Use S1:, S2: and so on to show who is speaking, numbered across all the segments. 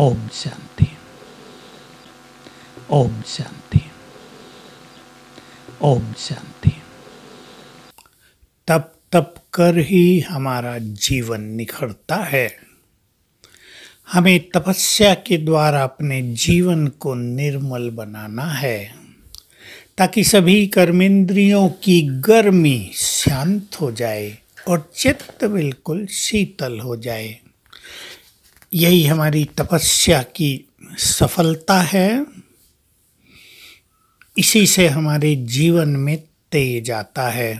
S1: ओम शांति ओम शांति ओम शांति तप तप कर ही हमारा जीवन निखरता है हमें तपस्या के द्वारा अपने जीवन को निर्मल बनाना है ताकि सभी कर्मेंद्रियों की गर्मी शांत हो जाए और चित्त बिल्कुल शीतल हो जाए यही हमारी तपस्या की सफलता है इसी से हमारे जीवन में तेज आता है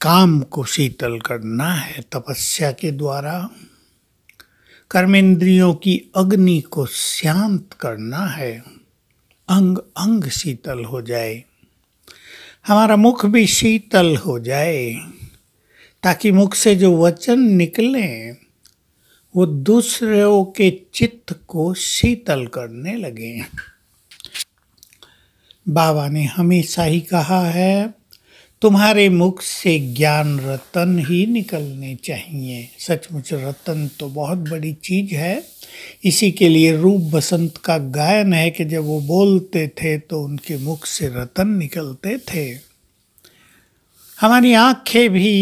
S1: काम को शीतल करना है तपस्या के द्वारा कर्मेंद्रियों की अग्नि को शांत करना है अंग अंग शीतल हो जाए हमारा मुख भी शीतल हो जाए ताकि मुख से जो वचन निकलें वो दूसरों के चित्त को शीतल करने लगे बाबा ने हमेशा ही कहा है तुम्हारे मुख से ज्ञान रतन ही निकलने चाहिए सचमुच रतन तो बहुत बड़ी चीज है इसी के लिए रूप बसंत का गायन है कि जब वो बोलते थे तो उनके मुख से रतन निकलते थे हमारी आंखें भी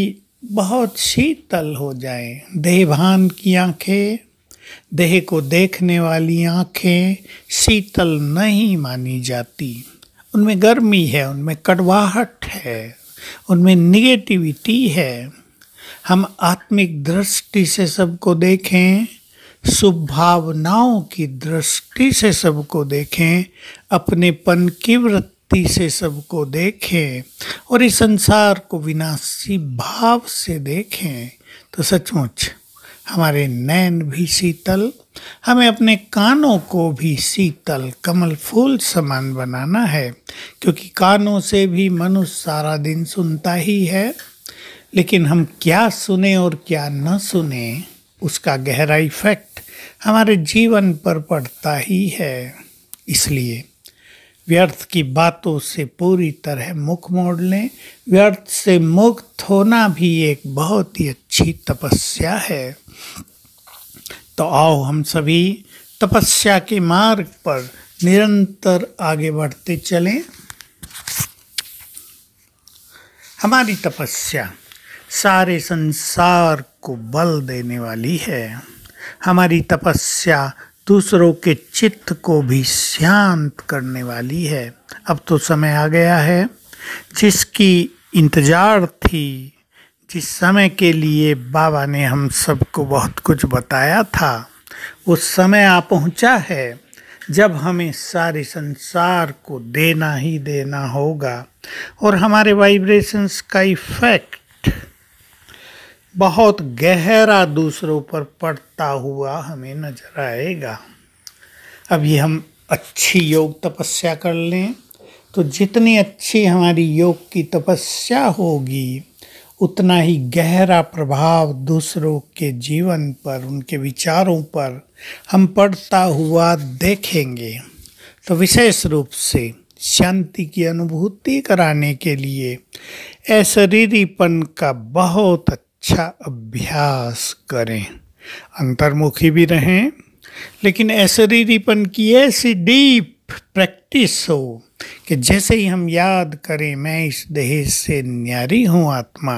S1: बहुत शीतल हो जाए देहभान की आंखें देह को देखने वाली आंखें शीतल नहीं मानी जाती उनमें गर्मी है उनमें कड़वाहट है उनमें निगेटिविटी है हम आत्मिक दृष्टि से सबको देखें सुभावनाओं की दृष्टि से सबको देखें अपनेपन की वृत्ति भक्ति से सबको देखें और इस संसार को विनाशी भाव से देखें तो सचमुच हमारे नैन भी शीतल हमें अपने कानों को भी शीतल कमल फूल समान बनाना है क्योंकि कानों से भी मनुष्य सारा दिन सुनता ही है लेकिन हम क्या सुने और क्या न सुने उसका गहरा इफेक्ट हमारे जीवन पर पड़ता ही है इसलिए व्यर्थ की बातों से पूरी तरह मुख मोड़ लें व्यर्थ से मुक्त होना भी एक बहुत ही अच्छी तपस्या है तो आओ हम सभी तपस्या के मार्ग पर निरंतर आगे बढ़ते चलें हमारी तपस्या सारे संसार को बल देने वाली है हमारी तपस्या दूसरों के चित्त को भी शांत करने वाली है अब तो समय आ गया है जिसकी इंतजार थी जिस समय के लिए बाबा ने हम सबको बहुत कुछ बताया था वो समय आ पहुंचा है जब हमें सारे संसार को देना ही देना होगा और हमारे वाइब्रेशंस का इफेक्ट बहुत गहरा दूसरों पर पड़ता हुआ हमें नजर आएगा अभी हम अच्छी योग तपस्या कर लें तो जितनी अच्छी हमारी योग की तपस्या होगी उतना ही गहरा प्रभाव दूसरों के जीवन पर उनके विचारों पर हम पढ़ता हुआ देखेंगे तो विशेष रूप से शांति की अनुभूति कराने के लिए ऐसरीपन का बहुत अच्छा अच्छा अभ्यास करें अंतर्मुखी भी रहें लेकिन ऐसे रीपन की ऐसी डीप प्रैक्टिस हो कि जैसे ही हम याद करें मैं इस देह से न्यारी हूँ आत्मा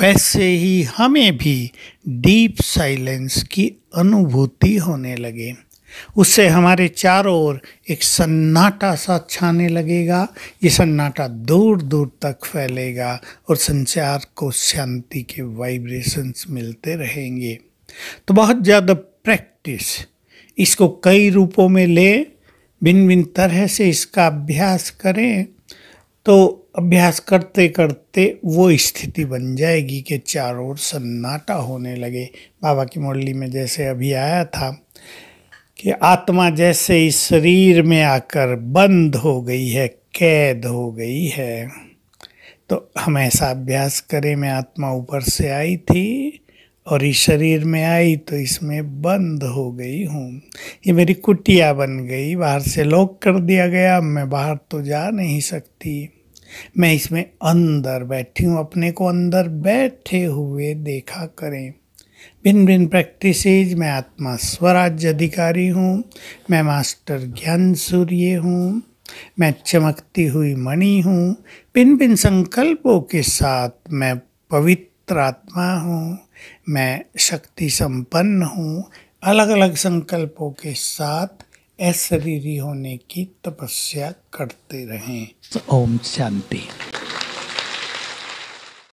S1: वैसे ही हमें भी डीप साइलेंस की अनुभूति होने लगे उससे हमारे चारों ओर एक सन्नाटा सा छाने लगेगा ये सन्नाटा दूर दूर तक फैलेगा और संचार को शांति के वाइब्रेशंस मिलते रहेंगे तो बहुत ज़्यादा प्रैक्टिस इसको कई रूपों में ले भिन्न भिन्न तरह से इसका अभ्यास करें तो अभ्यास करते करते वो स्थिति बन जाएगी कि चारों ओर सन्नाटा होने लगे बाबा की मुरली में जैसे अभी आया था कि आत्मा जैसे इस शरीर में आकर बंद हो गई है कैद हो गई है तो हम ऐसा अभ्यास करें मैं आत्मा ऊपर से आई थी और इस शरीर में आई तो इसमें बंद हो गई हूँ ये मेरी कुटिया बन गई बाहर से लॉक कर दिया गया मैं बाहर तो जा नहीं सकती मैं इसमें अंदर बैठी हूँ अपने को अंदर बैठे हुए देखा करें भिन्न भिन्न प्रैक्टिसेज मैं आत्मा स्वराज्य अधिकारी हूँ मैं मास्टर ज्ञान सूर्य हूँ मैं चमकती हुई मणि हूँ भिन्न भिन्न संकल्पों के साथ मैं पवित्र आत्मा हूँ मैं शक्ति संपन्न हूँ अलग अलग संकल्पों के साथ ऐशरीरी होने की तपस्या करते रहें ओम शांति